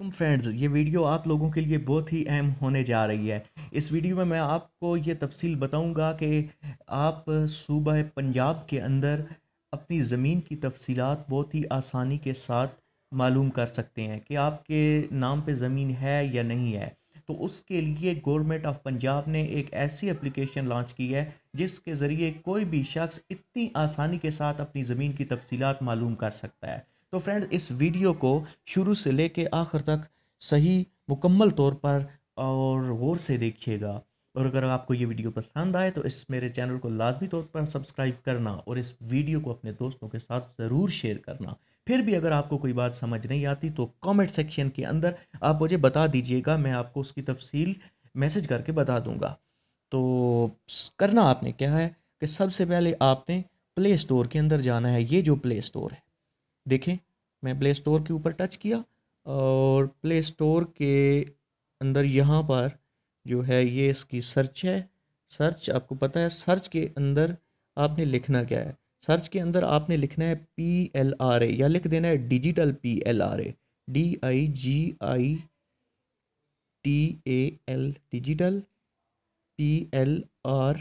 तुम फ्रेंड्स ये वीडियो आप लोगों के लिए बहुत ही अहम होने जा रही है इस वीडियो में मैं आपको ये तफसील बताऊंगा कि आप सूबह पंजाब के अंदर अपनी ज़मीन की तफसील बहुत ही आसानी के साथ मालूम कर सकते हैं कि आपके नाम पे ज़मीन है या नहीं है तो उसके लिए गवर्नमेंट ऑफ पंजाब ने एक ऐसी एप्लीकेशन लॉन्च की है जिसके ज़रिए कोई भी शख्स इतनी आसानी के साथ अपनी ज़मीन की तफसीत मालूम कर सकता है तो फ्रेंड इस वीडियो को शुरू से लेके आखिर तक सही मुकम्मल तौर पर और गौर से देखिएगा और अगर आपको ये वीडियो पसंद आए तो इस मेरे चैनल को लाजमी तौर पर सब्सक्राइब करना और इस वीडियो को अपने दोस्तों के साथ ज़रूर शेयर करना फिर भी अगर आपको कोई बात समझ नहीं आती तो कमेंट सेक्शन के अंदर आप मुझे बता दीजिएगा मैं आपको उसकी तफसील मैसेज करके बता दूंगा तो करना आपने क्या है कि सबसे पहले आपने प्ले स्टोर के अंदर जाना है ये जो प्ले स्टोर है देखें मैं प्ले स्टोर के ऊपर टच किया और प्ले स्टोर के अंदर यहाँ पर जो है ये इसकी सर्च है सर्च आपको पता है सर्च के अंदर आपने लिखना क्या है सर्च के अंदर आपने लिखना है पी एल आर ए या लिख देना है digital P L R A D I G I T A L digital P L R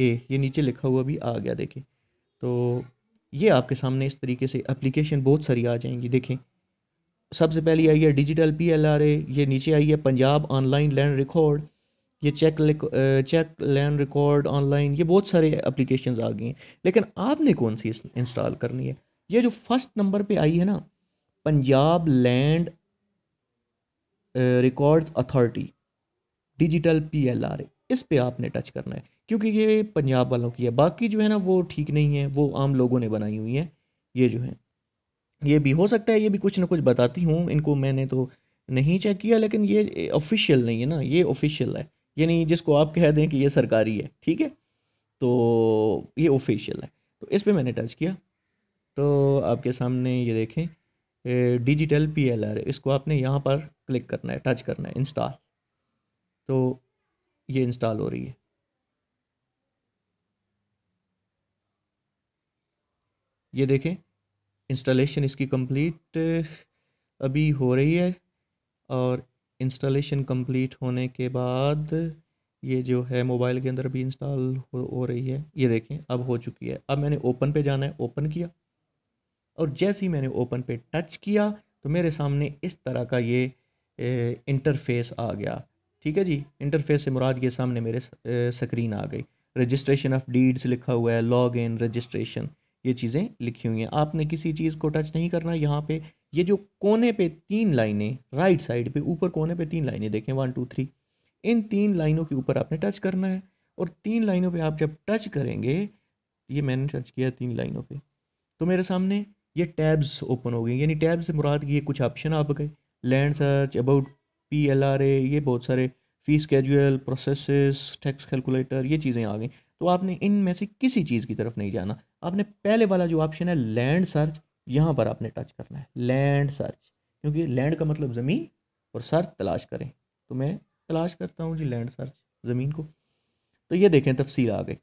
A ये नीचे लिखा हुआ भी आ गया देखिए तो ये आपके सामने इस तरीके से एप्लीकेशन बहुत सारी आ जाएंगी देखें सबसे पहली आई है digital P L R A ये नीचे आई है पंजाब ऑनलाइन लैंड रिकॉर्ड ये check check land record online ये बहुत सारे एप्लीकेशन आ गई हैं लेकिन आपने कौन सी इंस्टॉल करनी है ये जो फर्स्ट नंबर पे आई है ना Punjab land records authority digital P L R A इस पे आपने टच करना है क्योंकि ये पंजाब वालों की है बाकी जो है ना वो ठीक नहीं है वो आम लोगों ने बनाई हुई है ये जो है ये भी हो सकता है ये भी कुछ ना कुछ बताती हूँ इनको मैंने तो नहीं चेक किया लेकिन ये ऑफिशियल नहीं है ना ये ऑफिशियल है यानी जिसको आप कह दें कि ये सरकारी है ठीक है तो ये ऑफिशियल है तो इस पर मैंने टच किया तो आपके सामने ये देखें डिजिटल पी एल आर इसको आपने यहाँ पर क्लिक करना है टच करना है इंस्टॉल तो ये इंस्टॉल हो रही है ये देखें इंस्टॉलेशन इसकी कंप्लीट अभी हो रही है और इंस्टॉलेशन कंप्लीट होने के बाद ये जो है मोबाइल के अंदर भी इंस्टॉल हो, हो रही है ये देखें अब हो चुकी है अब मैंने ओपन पे जाना है ओपन किया और जैसे ही मैंने ओपन पे टच किया तो मेरे सामने इस तरह का ये इंटरफेस आ गया ठीक है जी इंटरफेस से मुराद के सामने मेरे स्क्रीन आ गई रजिस्ट्रेशन ऑफ डीड्स लिखा हुआ है लॉग इन रजिस्ट्रेशन ये चीज़ें लिखी हुई हैं आपने किसी चीज़ को टच नहीं करना यहाँ पे ये जो कोने पे तीन लाइनें राइट साइड पे ऊपर कोने पे तीन लाइनें देखें वन टू थ्री इन तीन लाइनों के ऊपर आपने टच करना है और तीन लाइनों पे आप जब टच करेंगे ये मैंने टच किया तीन लाइनों पे तो मेरे सामने ये टैब्स ओपन हो गए यानी टैब्स से मुराद की ये कुछ ऑप्शन आप गए land search about P L R A ये बहुत सारे fees casual process tax calculator ये चीज़ें आ गई तो आपने इन में से किसी चीज़ की तरफ नहीं जाना आपने पहले वाला जो ऑप्शन है लैंड सर्च यहाँ पर आपने टच करना है लैंड सर्च क्योंकि लैंड का मतलब ज़मीन और सर्च तलाश करें तो मैं तलाश करता हूँ जी लैंड सर्च ज़मीन को तो ये देखें तफसील आ गई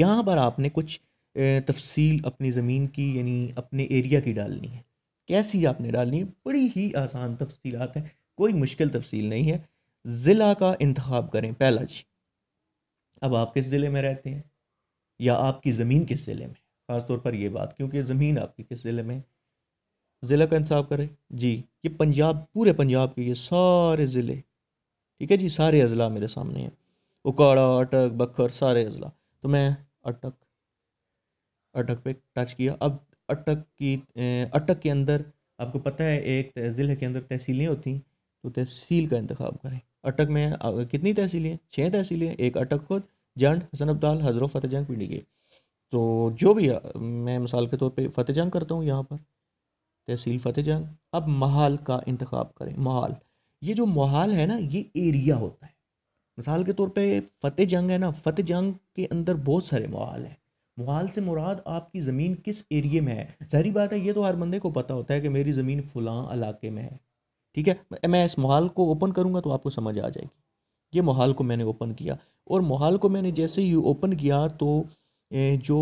यहाँ पर आपने कुछ तफसील अपनी ज़मीन की यानी अपने एरिया की डालनी है कैसी आपने डालनी है बड़ी ही आसान तफसीलात हैं कोई मुश्किल तफसील नहीं है ज़िला का इंतखब करें पहला जी अब आप किस ज़िले में रहते हैं या आपकी ज़मीन किस ज़िले में ख़ासतौर पर यह बात क्योंकि ज़मीन आपकी किस ज़िले में ज़िला का इंसाफ करें जी ये पंजाब पूरे पंजाब के ये सारे ज़िले ठीक है जी सारे अज़ला मेरे सामने हैं उकाड़ा अटक बखर सारे अज़ला तो मैं अटक अटक पे टच किया अब अटक की अटक के अंदर आपको पता है एक ज़िले के अंदर तहसीलें होती हैं तो तहसील का इंतखब करें अटक में कितनी तहसीलें छः तहसीलें एक अटक खुद जंड हसन अब्दाल हजरों जंग पीढ़ी के तो जो भी मैं मिसाल के तौर फतेह जंग करता हूँ यहाँ पर तहसील जंग अब महाल का इंतखब करें महाल ये जो महाल है ना ये एरिया होता है मिसाल के तौर पे फतेह जंग है ना फतेह जंग के अंदर बहुत सारे महाल हैं महाल से मुराद आपकी ज़मीन किस एरिए में है जहरी बात है ये तो हर बंदे को पता होता है कि मेरी ज़मीन फ़लाँ इलाके में है ठीक है मैं इस मोहाल को ओपन करूँगा तो आपको समझ आ जाएगी ये मोहाल को मैंने ओपन किया और मोहाल को मैंने जैसे ही ओपन किया तो जो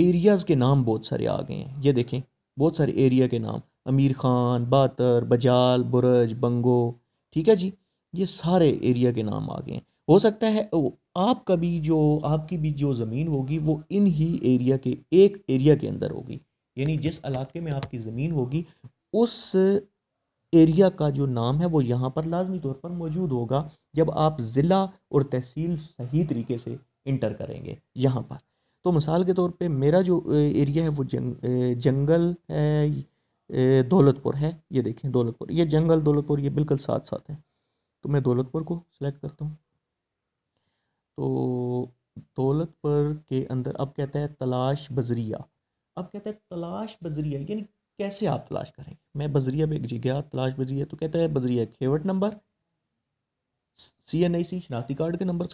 एरियाज़ के नाम बहुत सारे आ गए हैं ये देखें बहुत सारे एरिया के नाम अमीर ख़ान बातर बजाल बुरज बंगो ठीक है जी ये सारे एरिया के नाम आ गए हैं हो सकता है आपका भी जो आपकी भी जो ज़मीन होगी वो इन ही एरिया के एक एरिया के अंदर होगी यानी जिस इलाके में आपकी ज़मीन होगी उस एरिया का जो नाम है वो यहाँ पर लाजमी तौर पर मौजूद होगा जब आप ज़िला और तहसील सही तरीके से इंटर करेंगे यहाँ पर तो मिसाल के तौर पे मेरा जो एरिया है वो जंग जंगल है दौलतपुर है ये देखें दौलतपुर ये जंगल दौलतपुर ये बिल्कुल साथ साथ है तो मैं दौलतपुर को सिलेक्ट करता हूँ तो दौलतपुर के अंदर अब कहता है तलाश बजरिया अब कहता है तलाश बजरिया यानी कैसे आप तलाश करेंगे मैं बजरिया जी गया तलाश बजरिया तो कहता है बजरिया खेवट number C N I C शनाख्ती कार्ड के नंबर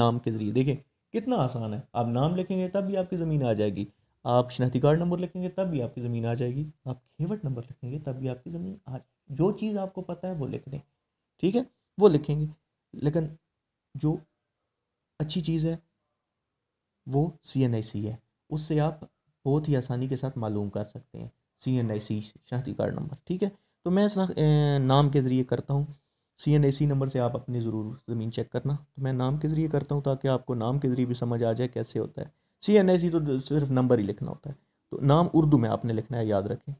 नाम के ज़रिए देखें कितना आसान है आप नाम लिखेंगे तब भी आपकी ज़मीन आ जाएगी आप शनाख्ती कार्ड नंबर लिखेंगे तब भी आपकी ज़मीन आ जाएगी आप खेवट नंबर लिखेंगे तब भी आपकी ज़मीन आ जो चीज़ आपको पता है वो लिख दें ठीक है वो लिखेंगे लेकिन जो अच्छी चीज़ है वो सी एन आई सी है उससे आप बहुत ही आसानी के साथ मालूम कर सकते हैं सी एन आई सी शनाख्ती कार्ड नंबर ठीक है तो मैं इस नाम के ज़रिए करता हूँ सी एन आई सी नंबर से आप अपनी ज़रूर ज़मीन चेक करना तो मैं नाम के ज़रिए करता हूँ ताकि आपको नाम के ज़रिए भी समझ आ जाए कैसे होता है सी एन आई सी तो सिर्फ नंबर ही लिखना होता है तो नाम उर्दू में आपने लिखना है याद रखें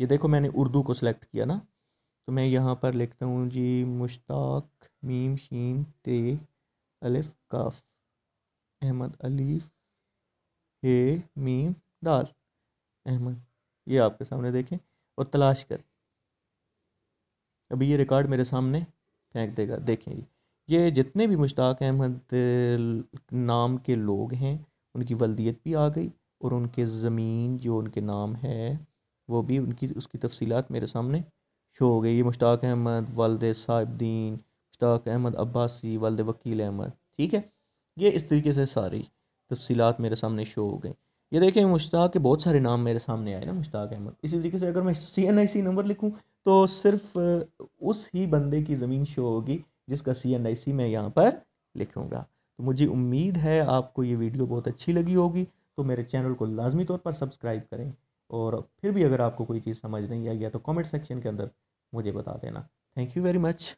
ये देखो मैंने उर्दू को सिलेक्ट किया ना तो मैं यहाँ पर लिखता हूँ जी मुश्ताक मीम शीम ते अलिफ काफ अहमद अलीफ हे मीम दाल अहमद ये आपके सामने देखें और तलाश करें अभी ये रिकॉर्ड मेरे सामने फेंक देगा देखें ये जितने भी मुश्ताक अहमद नाम के लोग हैं उनकी वलदियत भी आ गई और उनके ज़मीन जो उनके नाम है वो भी उनकी उसकी तफसीत मेरे सामने शो हो गई ये मुश्ताक अहमद वालद साहिबद्दीन मुश्ताक अहमद अब्बासी वालद वकील अहमद ठीक है ये इस तरीके से सारी तफसीत मेरे सामने शो हो गई ये देखें मुश्ताक के बहुत सारे नाम मेरे सामने आए ना मुश्ताक अहमद इसी तरीके से अगर मैं सी एन आई सी नंबर लिखूँ तो सिर्फ उस ही बंदे की ज़मीन शो होगी जिसका सी एन आई सी मैं यहाँ पर लिखूँगा तो मुझे उम्मीद है आपको ये वीडियो बहुत अच्छी लगी होगी तो मेरे चैनल को लाजमी तौर पर सब्सक्राइब करें और फिर भी अगर आपको कोई चीज़ समझ नहीं आई है तो कमेंट सेक्शन के अंदर मुझे बता देना थैंक यू वेरी मच